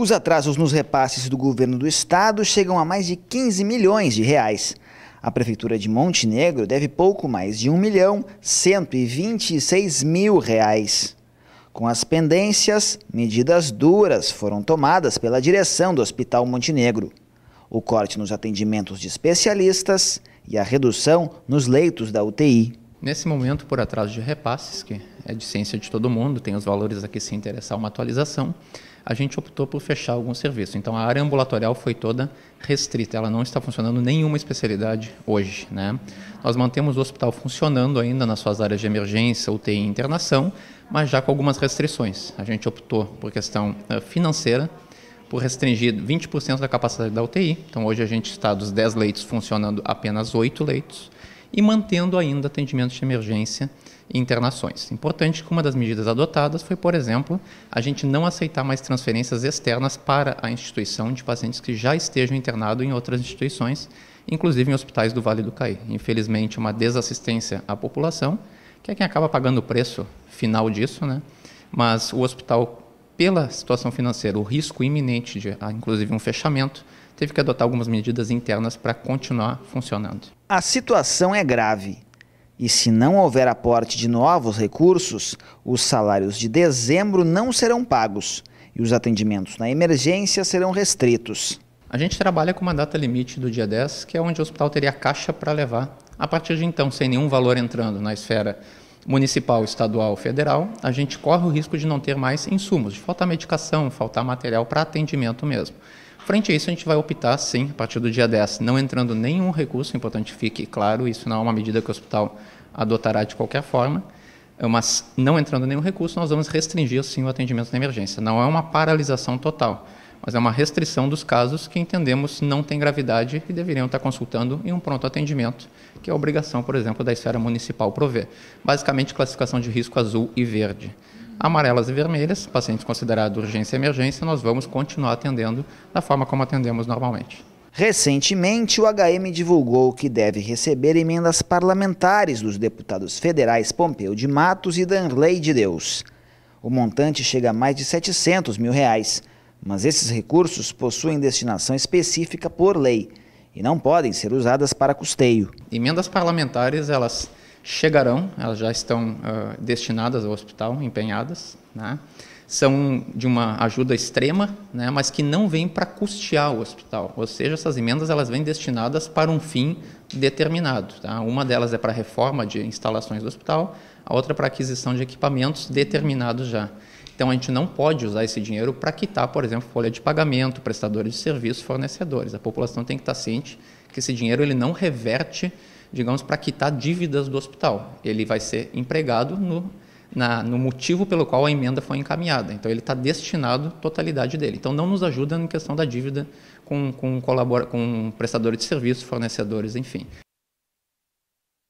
Os atrasos nos repasses do governo do estado chegam a mais de 15 milhões de reais. A prefeitura de Montenegro deve pouco mais de 1 milhão 126 mil reais. Com as pendências, medidas duras foram tomadas pela direção do Hospital Montenegro. O corte nos atendimentos de especialistas e a redução nos leitos da UTI. Nesse momento, por atraso de repasses, que é de ciência de todo mundo, tem os valores aqui se interessar uma atualização, a gente optou por fechar algum serviço. Então, a área ambulatorial foi toda restrita, ela não está funcionando nenhuma especialidade hoje. Né? Nós mantemos o hospital funcionando ainda nas suas áreas de emergência, UTI e internação, mas já com algumas restrições. A gente optou por questão eh, financeira, por restringir 20% da capacidade da UTI. Então, hoje a gente está dos 10 leitos funcionando apenas 8 leitos e mantendo ainda atendimentos de emergência e internações. Importante que uma das medidas adotadas foi, por exemplo, a gente não aceitar mais transferências externas para a instituição de pacientes que já estejam internados em outras instituições, inclusive em hospitais do Vale do Caí. Infelizmente, uma desassistência à população, que é quem acaba pagando o preço final disso, né? Mas o hospital, pela situação financeira, o risco iminente de, ah, inclusive, um fechamento, teve que adotar algumas medidas internas para continuar funcionando. A situação é grave. E se não houver aporte de novos recursos, os salários de dezembro não serão pagos e os atendimentos na emergência serão restritos. A gente trabalha com uma data limite do dia 10, que é onde o hospital teria caixa para levar. A partir de então, sem nenhum valor entrando na esfera municipal, estadual, federal, a gente corre o risco de não ter mais insumos, de faltar medicação, faltar material para atendimento mesmo. Frente a isso, a gente vai optar, sim, a partir do dia 10, não entrando nenhum recurso, importante fique claro, isso não é uma medida que o hospital adotará de qualquer forma, é mas não entrando nenhum recurso, nós vamos restringir, sim, o atendimento na emergência. Não é uma paralisação total, mas é uma restrição dos casos que entendemos não têm gravidade e deveriam estar consultando em um pronto atendimento, que é obrigação, por exemplo, da esfera municipal prover. Basicamente, classificação de risco azul e verde amarelas e vermelhas, pacientes considerados urgência e emergência, nós vamos continuar atendendo da forma como atendemos normalmente. Recentemente, o HM divulgou que deve receber emendas parlamentares dos deputados federais Pompeu de Matos e Danley de Deus. O montante chega a mais de 700 mil reais, mas esses recursos possuem destinação específica por lei e não podem ser usadas para custeio. Emendas parlamentares, elas chegarão, elas já estão uh, destinadas ao hospital, empenhadas, né? são de uma ajuda extrema, né? mas que não vêm para custear o hospital. Ou seja, essas emendas elas vêm destinadas para um fim determinado. Tá? Uma delas é para reforma de instalações do hospital, a outra é para aquisição de equipamentos determinados já. Então a gente não pode usar esse dinheiro para quitar, por exemplo, folha de pagamento, prestadores de serviços, fornecedores. A população tem que estar tá ciente que esse dinheiro ele não reverte digamos, para quitar dívidas do hospital. Ele vai ser empregado no, na, no motivo pelo qual a emenda foi encaminhada. Então, ele está destinado à totalidade dele. Então, não nos ajuda na questão da dívida com, com, com prestadores de serviços, fornecedores, enfim.